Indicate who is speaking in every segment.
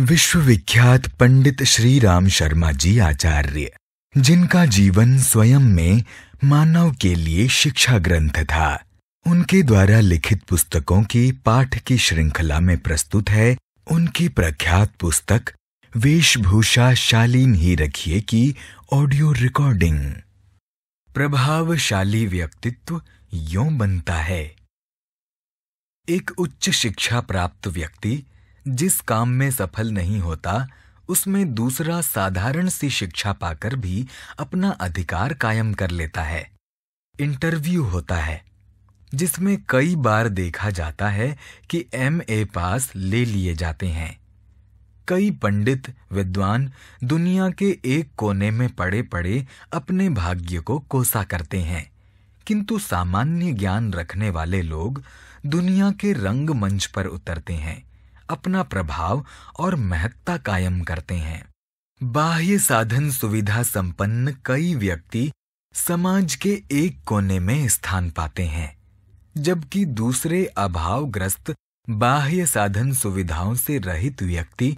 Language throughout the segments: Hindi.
Speaker 1: विश्वविख्यात पंडित श्री राम शर्मा जी आचार्य जिनका जीवन स्वयं में मानव के लिए शिक्षा ग्रंथ था उनके द्वारा लिखित पुस्तकों की पाठ की श्रृंखला में प्रस्तुत है उनकी प्रख्यात पुस्तक वेशभूषा शालीन ही रखिए की ऑडियो रिकॉर्डिंग प्रभावशाली व्यक्तित्व यों बनता है एक उच्च शिक्षा प्राप्त व्यक्ति जिस काम में सफल नहीं होता उसमें दूसरा साधारण सी शिक्षा पाकर भी अपना अधिकार कायम कर लेता है इंटरव्यू होता है जिसमें कई बार देखा जाता है कि एम ए पास ले लिए जाते हैं कई पंडित विद्वान दुनिया के एक कोने में पड़े पड़े अपने भाग्य को कोसा करते हैं किंतु सामान्य ज्ञान रखने वाले लोग दुनिया के रंगमंच पर उतरते हैं अपना प्रभाव और महत्ता कायम करते हैं बाह्य साधन सुविधा संपन्न कई व्यक्ति समाज के एक कोने में स्थान पाते हैं जबकि दूसरे अभावग्रस्त बाह्य साधन सुविधाओं से रहित व्यक्ति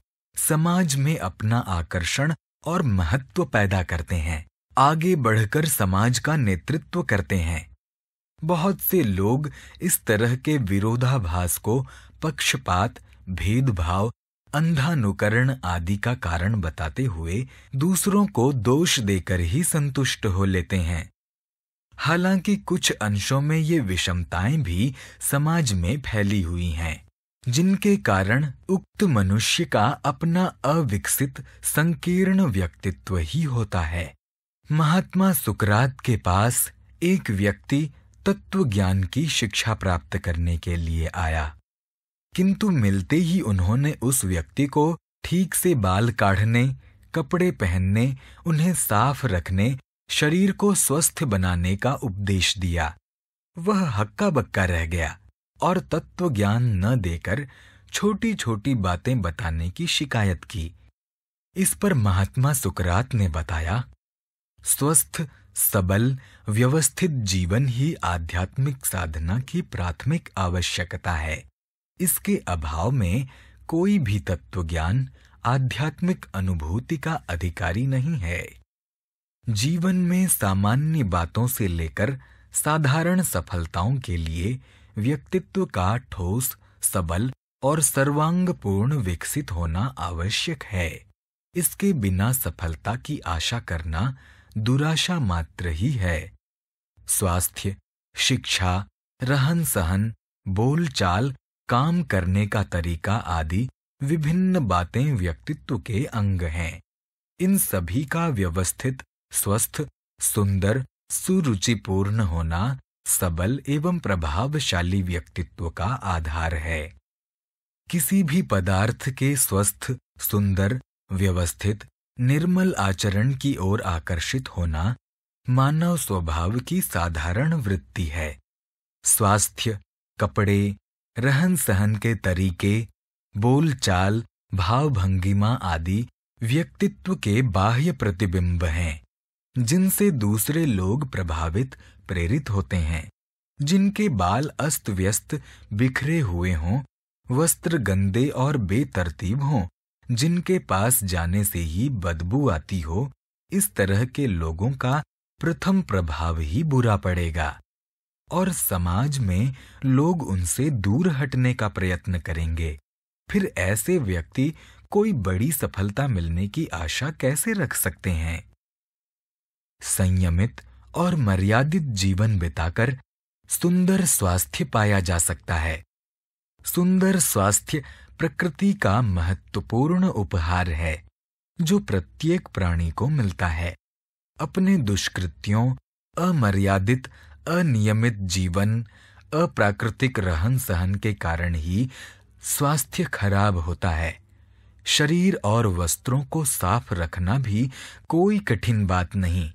Speaker 1: समाज में अपना आकर्षण और महत्व पैदा करते हैं आगे बढ़कर समाज का नेतृत्व करते हैं बहुत से लोग इस तरह के विरोधाभास को पक्षपात भेदभाव अंधानुकरण आदि का कारण बताते हुए दूसरों को दोष देकर ही संतुष्ट हो लेते हैं हालांकि कुछ अंशों में ये विषमताएं भी समाज में फैली हुई हैं जिनके कारण उक्त मनुष्य का अपना अविकसित संकीर्ण व्यक्तित्व ही होता है महात्मा सुकरात के पास एक व्यक्ति तत्व ज्ञान की शिक्षा प्राप्त करने के लिए आया किंतु मिलते ही उन्होंने उस व्यक्ति को ठीक से बाल काढ़ने कपड़े पहनने उन्हें साफ रखने शरीर को स्वस्थ बनाने का उपदेश दिया वह हक्का बक्का रह गया और तत्व ज्ञान न देकर छोटी छोटी बातें बताने की शिकायत की इस पर महात्मा सुकरात ने बताया स्वस्थ सबल व्यवस्थित जीवन ही आध्यात्मिक साधना की प्राथमिक आवश्यकता है इसके अभाव में कोई भी तत्व ज्ञान आध्यात्मिक अनुभूति का अधिकारी नहीं है जीवन में सामान्य बातों से लेकर साधारण सफलताओं के लिए व्यक्तित्व का ठोस सबल और सर्वांगपूर्ण विकसित होना आवश्यक है इसके बिना सफलता की आशा करना दुराशा मात्र ही है स्वास्थ्य शिक्षा रहन सहन बोलचाल काम करने का तरीका आदि विभिन्न बातें व्यक्तित्व के अंग हैं इन सभी का व्यवस्थित स्वस्थ सुंदर सुरुचिपूर्ण होना सबल एवं प्रभावशाली व्यक्तित्व का आधार है किसी भी पदार्थ के स्वस्थ सुंदर व्यवस्थित निर्मल आचरण की ओर आकर्षित होना मानव स्वभाव की साधारण वृत्ति है स्वास्थ्य कपड़े रहन सहन के तरीके बोलचाल भाव भंगिमा आदि व्यक्तित्व के बाह्य प्रतिबिंब हैं जिनसे दूसरे लोग प्रभावित प्रेरित होते हैं जिनके बाल अस्त व्यस्त बिखरे हुए हों वस्त्र गंदे और बेतरतीब हों जिनके पास जाने से ही बदबू आती हो इस तरह के लोगों का प्रथम प्रभाव ही बुरा पड़ेगा और समाज में लोग उनसे दूर हटने का प्रयत्न करेंगे फिर ऐसे व्यक्ति कोई बड़ी सफलता मिलने की आशा कैसे रख सकते हैं संयमित और मर्यादित जीवन बिताकर सुंदर स्वास्थ्य पाया जा सकता है सुंदर स्वास्थ्य प्रकृति का महत्वपूर्ण उपहार है जो प्रत्येक प्राणी को मिलता है अपने दुष्कृत्यों अमर्यादित अनियमित जीवन अप्राकृतिक रहन सहन के कारण ही स्वास्थ्य खराब होता है शरीर और वस्त्रों को साफ रखना भी कोई कठिन बात नहीं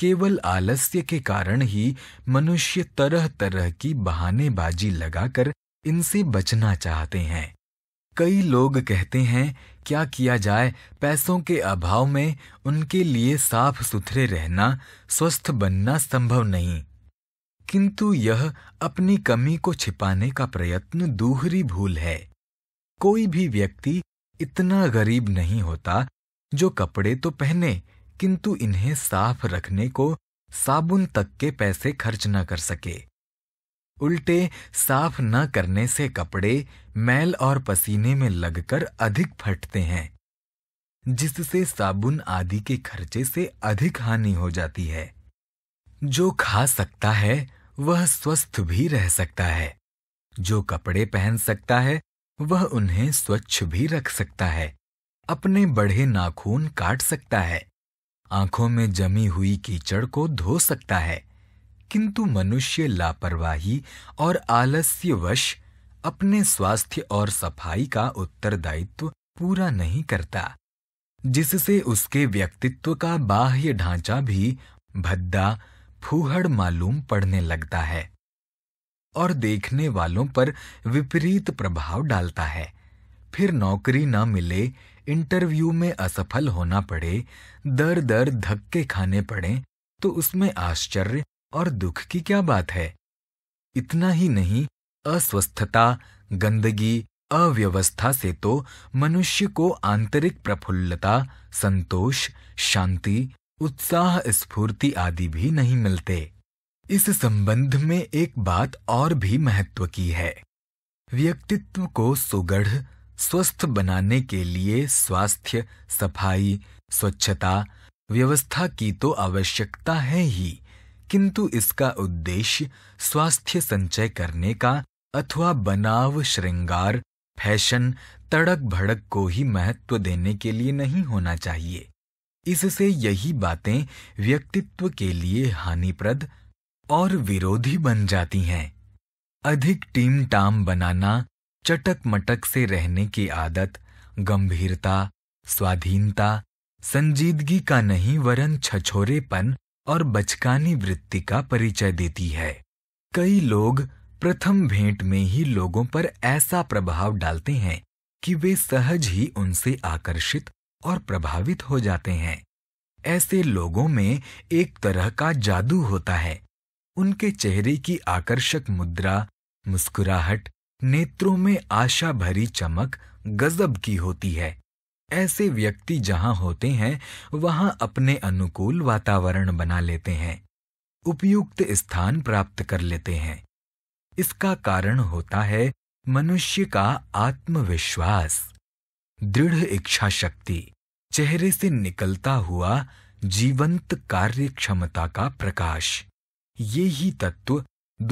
Speaker 1: केवल आलस्य के कारण ही मनुष्य तरह तरह की बहानेबाजी लगाकर इनसे बचना चाहते हैं कई लोग कहते हैं क्या किया जाए पैसों के अभाव में उनके लिए साफ सुथरे रहना स्वस्थ बनना संभव नहीं किंतु यह अपनी कमी को छिपाने का प्रयत्न दूहरी भूल है कोई भी व्यक्ति इतना गरीब नहीं होता जो कपड़े तो पहने किंतु इन्हें साफ रखने को साबुन तक के पैसे खर्च न कर सके उल्टे साफ न करने से कपड़े मैल और पसीने में लगकर अधिक फटते हैं जिससे साबुन आदि के खर्चे से अधिक हानि हो जाती है जो खा सकता है वह स्वस्थ भी रह सकता है जो कपड़े पहन सकता है वह उन्हें स्वच्छ भी रख सकता है अपने बढ़े नाखून काट सकता है आंखों में जमी हुई कीचड़ को धो सकता है किंतु मनुष्य लापरवाही और आलस्यवश अपने स्वास्थ्य और सफाई का उत्तरदायित्व पूरा नहीं करता जिससे उसके व्यक्तित्व का बाह्य ढांचा भी भद्दा फूहड़ मालूम पड़ने लगता है और देखने वालों पर विपरीत प्रभाव डालता है फिर नौकरी ना मिले इंटरव्यू में असफल होना पड़े दर दर धक्के खाने पड़े तो उसमें आश्चर्य और दुख की क्या बात है इतना ही नहीं अस्वस्थता गंदगी अव्यवस्था से तो मनुष्य को आंतरिक प्रफुल्लता संतोष शांति उत्साह स्फूर्ति आदि भी नहीं मिलते इस संबंध में एक बात और भी महत्व की है व्यक्तित्व को सुगढ़ स्वस्थ बनाने के लिए स्वास्थ्य सफाई स्वच्छता व्यवस्था की तो आवश्यकता है ही किंतु इसका उद्देश्य स्वास्थ्य संचय करने का अथवा बनाव श्रृंगार फैशन तड़क भड़क को ही महत्व देने के लिए नहीं होना चाहिए इससे यही बातें व्यक्तित्व के लिए हानिप्रद और विरोधी बन जाती हैं अधिक टीम टाम बनाना चटक मटक से रहने की आदत गंभीरता स्वाधीनता संजीदगी का नहीं वरन छछोरेपन और बचकानी वृत्ति का परिचय देती है कई लोग प्रथम भेंट में ही लोगों पर ऐसा प्रभाव डालते हैं कि वे सहज ही उनसे आकर्षित और प्रभावित हो जाते हैं ऐसे लोगों में एक तरह का जादू होता है उनके चेहरे की आकर्षक मुद्रा मुस्कुराहट नेत्रों में आशा भरी चमक गजब की होती है ऐसे व्यक्ति जहां होते हैं वहां अपने अनुकूल वातावरण बना लेते हैं उपयुक्त स्थान प्राप्त कर लेते हैं इसका कारण होता है मनुष्य का आत्मविश्वास दृढ़ इच्छा शक्ति चेहरे से निकलता हुआ जीवंत कार्य क्षमता का प्रकाश ये ही तत्व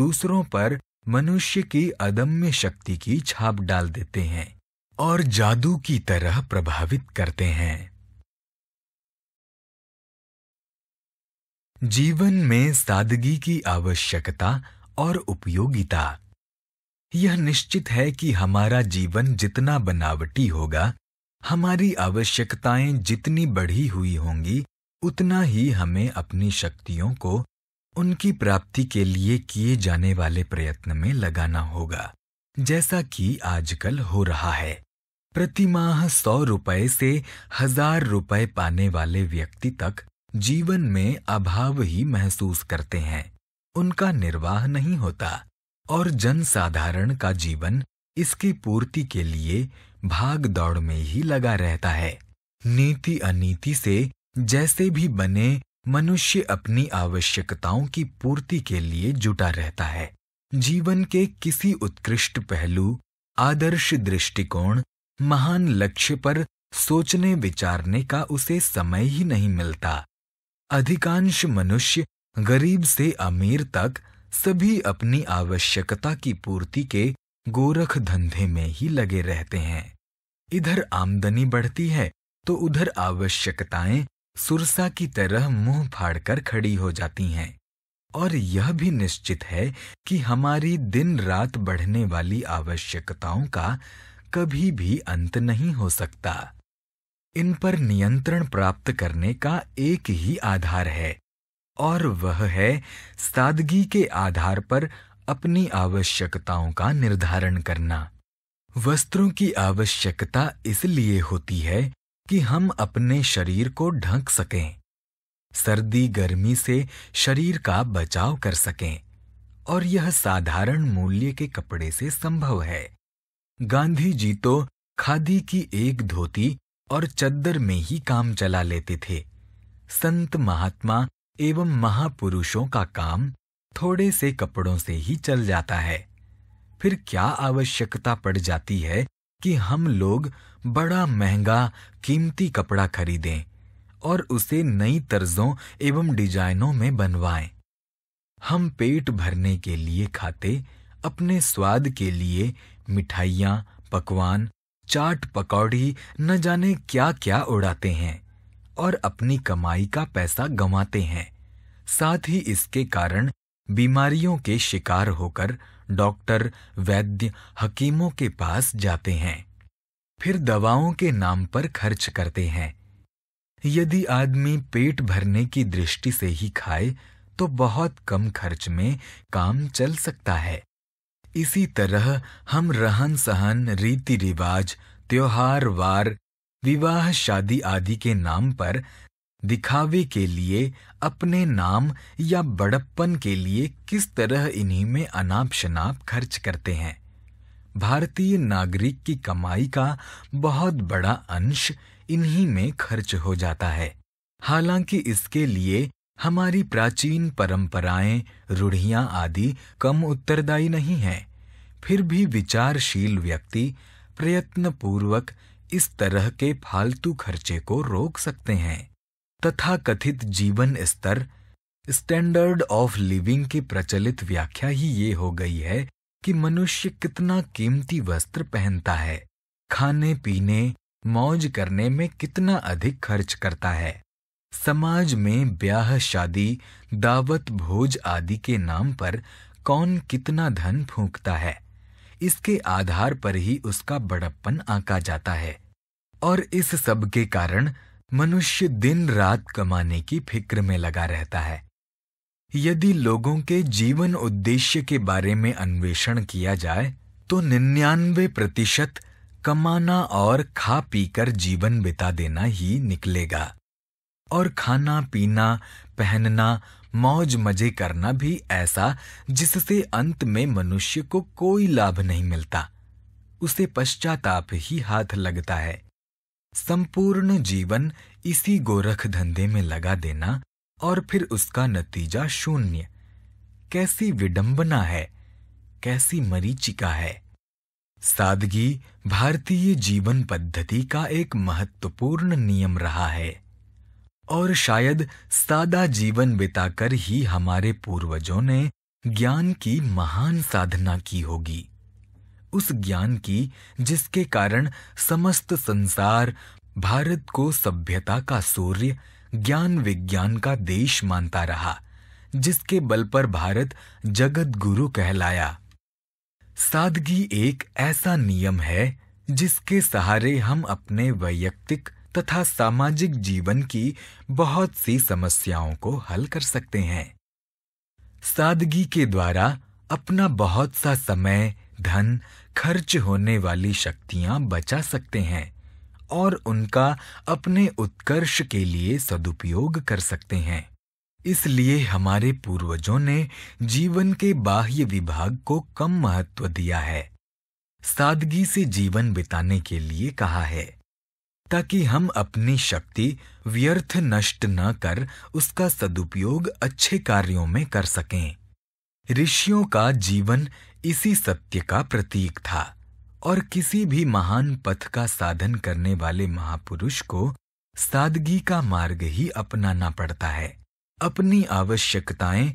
Speaker 1: दूसरों पर मनुष्य की अदम्य शक्ति की छाप डाल देते हैं और जादू की तरह प्रभावित करते हैं जीवन में सादगी की आवश्यकता और उपयोगिता यह निश्चित है कि हमारा जीवन जितना बनावटी होगा हमारी आवश्यकताएं जितनी बढ़ी हुई होंगी उतना ही हमें अपनी शक्तियों को उनकी प्राप्ति के लिए किए जाने वाले प्रयत्न में लगाना होगा जैसा कि आजकल हो रहा है प्रतिमाह सौ रुपए से हजार रुपए पाने वाले व्यक्ति तक जीवन में अभाव ही महसूस करते हैं उनका निर्वाह नहीं होता और जनसाधारण का जीवन इसकी पूर्ति के लिए भाग दौड़ में ही लगा रहता है नीति अनीति से जैसे भी बने मनुष्य अपनी आवश्यकताओं की पूर्ति के लिए जुटा रहता है जीवन के किसी उत्कृष्ट पहलू आदर्श दृष्टिकोण महान लक्ष्य पर सोचने विचारने का उसे समय ही नहीं मिलता अधिकांश मनुष्य गरीब से अमीर तक सभी अपनी आवश्यकता की पूर्ति के गोरख धंधे में ही लगे रहते हैं इधर आमदनी बढ़ती है तो उधर आवश्यकताएं सुरसा की तरह मुंह फाड़कर खड़ी हो जाती हैं और यह भी निश्चित है कि हमारी दिन रात बढ़ने वाली आवश्यकताओं का कभी भी अंत नहीं हो सकता इन पर नियंत्रण प्राप्त करने का एक ही आधार है और वह है सादगी के आधार पर अपनी आवश्यकताओं का निर्धारण करना वस्त्रों की आवश्यकता इसलिए होती है कि हम अपने शरीर को ढंक सकें सर्दी गर्मी से शरीर का बचाव कर सकें और यह साधारण मूल्य के कपड़े से संभव है गांधी जी तो खादी की एक धोती और चद्दर में ही काम चला लेते थे संत महात्मा एवं महापुरुषों का काम थोड़े से कपड़ों से ही चल जाता है फिर क्या आवश्यकता पड़ जाती है कि हम लोग बड़ा महंगा कीमती कपड़ा खरीदें और उसे नई तर्जों एवं डिजाइनों में बनवाएं। हम पेट भरने के लिए खाते अपने स्वाद के लिए मिठाइयाँ पकवान चाट पकौड़ी न जाने क्या क्या उड़ाते हैं और अपनी कमाई का पैसा गंवाते हैं साथ ही इसके कारण बीमारियों के शिकार होकर डॉक्टर वैद्य हकीमों के पास जाते हैं फिर दवाओं के नाम पर खर्च करते हैं यदि आदमी पेट भरने की दृष्टि से ही खाए तो बहुत कम खर्च में काम चल सकता है इसी तरह हम रहन सहन रीति रिवाज त्योहार वार विवाह शादी आदि के नाम पर दिखावे के लिए अपने नाम या बड़प्पन के लिए किस तरह इन्हीं में अनाप शनाप खर्च करते हैं भारतीय नागरिक की कमाई का बहुत बड़ा अंश इन्हीं में खर्च हो जाता है हालांकि इसके लिए हमारी प्राचीन परंपराएं रूढ़ियां आदि कम उत्तरदायी नहीं हैं फिर भी विचारशील व्यक्ति प्रयत्नपूर्वक इस तरह के फालतू खर्चे को रोक सकते हैं तथा कथित जीवन स्तर स्टैंडर्ड ऑफ लिविंग की प्रचलित व्याख्या ही ये हो गई है कि मनुष्य कितना कीमती वस्त्र पहनता है खाने पीने मौज करने में कितना अधिक खर्च करता है समाज में ब्याह शादी दावत भोज आदि के नाम पर कौन कितना धन फूंकता है इसके आधार पर ही उसका बड़प्पन आंका जाता है और इस सब के कारण मनुष्य दिन रात कमाने की फिक्र में लगा रहता है यदि लोगों के जीवन उद्देश्य के बारे में अन्वेषण किया जाए तो निन्यानवे प्रतिशत कमाना और खा पीकर जीवन बिता देना ही निकलेगा और खाना पीना पहनना मौज मजे करना भी ऐसा जिससे अंत में मनुष्य को कोई लाभ नहीं मिलता उसे पश्चाताप ही हाथ लगता है संपूर्ण जीवन इसी गोरख धंधे में लगा देना और फिर उसका नतीजा शून्य कैसी विडंबना है कैसी मरीचिका है सादगी भारतीय जीवन पद्धति का एक महत्वपूर्ण नियम रहा है और शायद सादा जीवन बिताकर ही हमारे पूर्वजों ने ज्ञान की महान साधना की होगी उस ज्ञान की जिसके कारण समस्त संसार भारत को सभ्यता का सूर्य ज्ञान विज्ञान का देश मानता रहा जिसके बल पर भारत जगत गुरु कहलाया सादगी एक ऐसा नियम है जिसके सहारे हम अपने वैयक्तिक तथा सामाजिक जीवन की बहुत सी समस्याओं को हल कर सकते हैं सादगी के द्वारा अपना बहुत सा समय धन खर्च होने वाली शक्तियां बचा सकते हैं और उनका अपने उत्कर्ष के लिए सदुपयोग कर सकते हैं इसलिए हमारे पूर्वजों ने जीवन के बाह्य विभाग को कम महत्व दिया है सादगी से जीवन बिताने के लिए कहा है ताकि हम अपनी शक्ति व्यर्थ नष्ट न कर उसका सदुपयोग अच्छे कार्यों में कर सकें ऋषियों का जीवन इसी सत्य का प्रतीक था और किसी भी महान पथ का साधन करने वाले महापुरुष को सादगी का मार्ग ही अपनाना पड़ता है अपनी आवश्यकताएं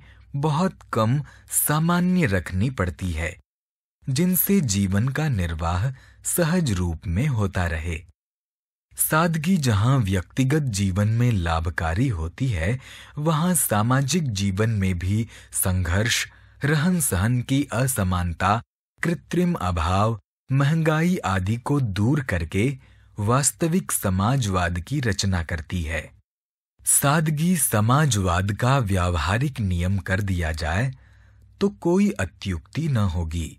Speaker 1: बहुत कम सामान्य रखनी पड़ती है जिनसे जीवन का निर्वाह सहज रूप में होता रहे सादगी जहां व्यक्तिगत जीवन में लाभकारी होती है वहां सामाजिक जीवन में भी संघर्ष रहन सहन की असमानता कृत्रिम अभाव महंगाई आदि को दूर करके वास्तविक समाजवाद की रचना करती है सादगी समाजवाद का व्यावहारिक नियम कर दिया जाए तो कोई अत्युक्ति न होगी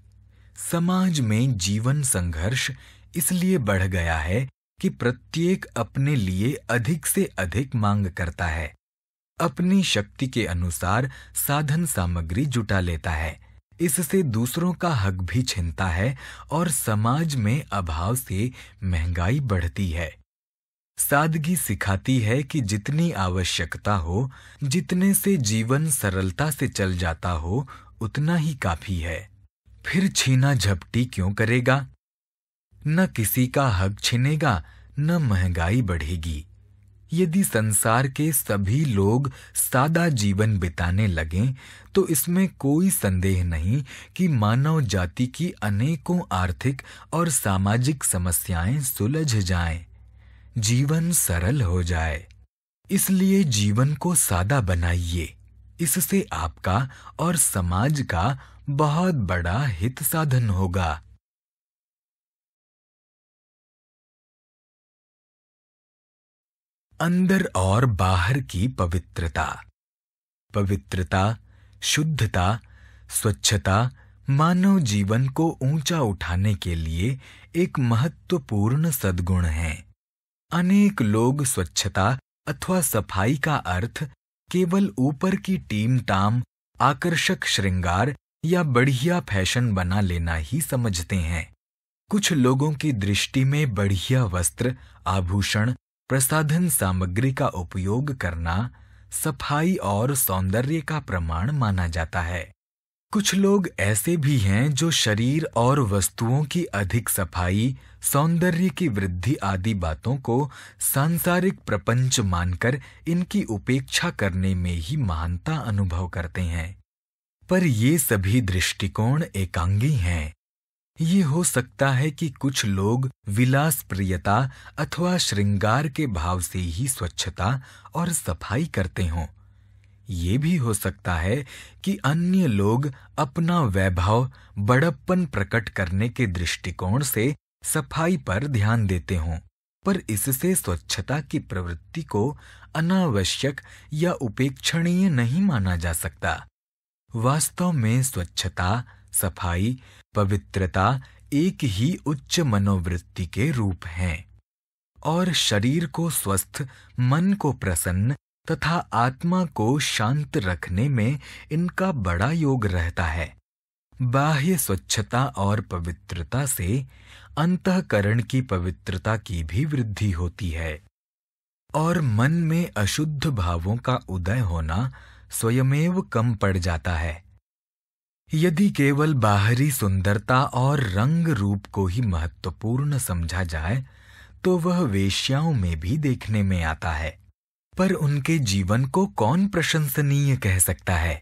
Speaker 1: समाज में जीवन संघर्ष इसलिए बढ़ गया है कि प्रत्येक अपने लिए अधिक से अधिक मांग करता है अपनी शक्ति के अनुसार साधन सामग्री जुटा लेता है इससे दूसरों का हक भी छिनता है और समाज में अभाव से महंगाई बढ़ती है सादगी सिखाती है कि जितनी आवश्यकता हो जितने से जीवन सरलता से चल जाता हो उतना ही काफी है फिर छीना झपटी क्यों करेगा न किसी का हक छिनेगा न महंगाई बढ़ेगी यदि संसार के सभी लोग सादा जीवन बिताने लगें तो इसमें कोई संदेह नहीं कि मानव जाति की अनेकों आर्थिक और सामाजिक समस्याएं सुलझ जाएं, जीवन सरल हो जाए इसलिए जीवन को सादा बनाइए इससे आपका और समाज का बहुत बड़ा हित साधन होगा अंदर और बाहर की पवित्रता पवित्रता शुद्धता स्वच्छता मानव जीवन को ऊंचा उठाने के लिए एक महत्वपूर्ण सद्गुण है अनेक लोग स्वच्छता अथवा सफाई का अर्थ केवल ऊपर की टीम टाम आकर्षक श्रृंगार या बढ़िया फैशन बना लेना ही समझते हैं कुछ लोगों की दृष्टि में बढ़िया वस्त्र आभूषण प्रसाधन सामग्री का उपयोग करना सफाई और सौंदर्य का प्रमाण माना जाता है कुछ लोग ऐसे भी हैं जो शरीर और वस्तुओं की अधिक सफाई सौंदर्य की वृद्धि आदि बातों को सांसारिक प्रपंच मानकर इनकी उपेक्षा करने में ही महानता अनुभव करते हैं पर ये सभी दृष्टिकोण एकांगी हैं ये हो सकता है कि कुछ लोग विलास प्रियता अथवा श्रृंगार के भाव से ही स्वच्छता और सफाई करते हों ये भी हो सकता है कि अन्य लोग अपना वैभव बड़प्पन प्रकट करने के दृष्टिकोण से सफाई पर ध्यान देते हों पर इससे स्वच्छता की प्रवृत्ति को अनावश्यक या उपेक्षणीय नहीं माना जा सकता वास्तव में स्वच्छता सफाई पवित्रता एक ही उच्च मनोवृत्ति के रूप हैं और शरीर को स्वस्थ मन को प्रसन्न तथा आत्मा को शांत रखने में इनका बड़ा योग रहता है बाह्य स्वच्छता और पवित्रता से अंतकरण की पवित्रता की भी वृद्धि होती है और मन में अशुद्ध भावों का उदय होना स्वयमेव कम पड़ जाता है यदि केवल बाहरी सुंदरता और रंग रूप को ही महत्वपूर्ण समझा जाए तो वह वेश्याओं में भी देखने में आता है पर उनके जीवन को कौन प्रशंसनीय कह सकता है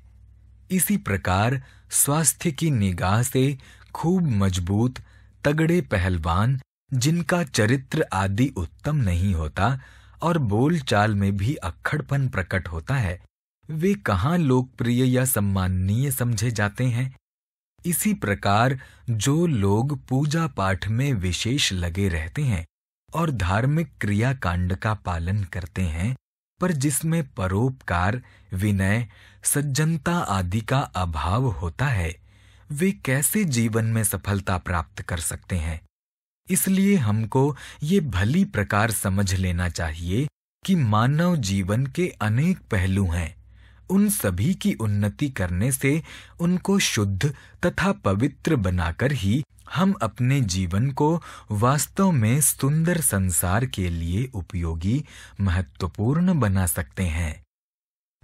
Speaker 1: इसी प्रकार स्वास्थ्य की निगाह से खूब मजबूत तगड़े पहलवान जिनका चरित्र आदि उत्तम नहीं होता और बोलचाल में भी अक्खड़पन प्रकट होता है वे कहाँ लोकप्रिय या सम्माननीय समझे जाते हैं इसी प्रकार जो लोग पूजा पाठ में विशेष लगे रहते हैं और धार्मिक क्रियाकांड का पालन करते हैं पर जिसमें परोपकार विनय सज्जनता आदि का अभाव होता है वे कैसे जीवन में सफलता प्राप्त कर सकते हैं इसलिए हमको ये भली प्रकार समझ लेना चाहिए कि मानव जीवन के अनेक पहलू हैं उन सभी की उन्नति करने से उनको शुद्ध तथा पवित्र बनाकर ही हम अपने जीवन को वास्तव में सुंदर संसार के लिए उपयोगी महत्वपूर्ण बना सकते हैं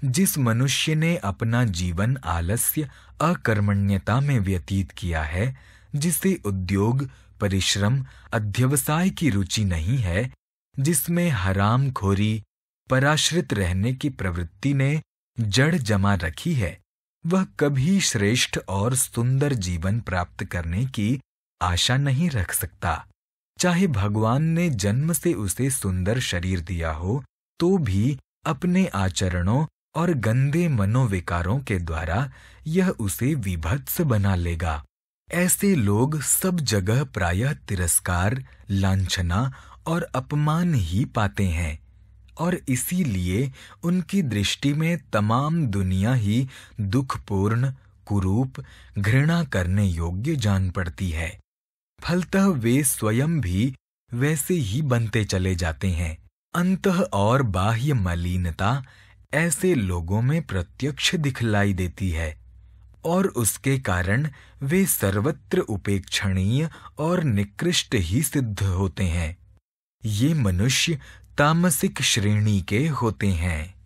Speaker 1: जिस मनुष्य ने अपना जीवन आलस्य अकर्मण्यता में व्यतीत किया है जिसे उद्योग परिश्रम अध्यवसाय की रुचि नहीं है जिसमें हराम खोरी पराश्रित रहने की प्रवृत्ति ने जड़ जमा रखी है वह कभी श्रेष्ठ और सुंदर जीवन प्राप्त करने की आशा नहीं रख सकता चाहे भगवान ने जन्म से उसे सुंदर शरीर दिया हो तो भी अपने आचरणों और गंदे मनोविकारों के द्वारा यह उसे विभत्स बना लेगा ऐसे लोग सब जगह प्रायः तिरस्कार लांछना और अपमान ही पाते हैं और इसीलिए उनकी दृष्टि में तमाम दुनिया ही दुखपूर्ण कुरूप घृणा करने योग्य जान पड़ती है फलतः वे स्वयं भी वैसे ही बनते चले जाते हैं अंत और बाह्य मलिनता ऐसे लोगों में प्रत्यक्ष दिखलाई देती है और उसके कारण वे सर्वत्र उपेक्षणीय और निकृष्ट ही सिद्ध होते हैं ये मनुष्य तामसिक श्रेणी के होते हैं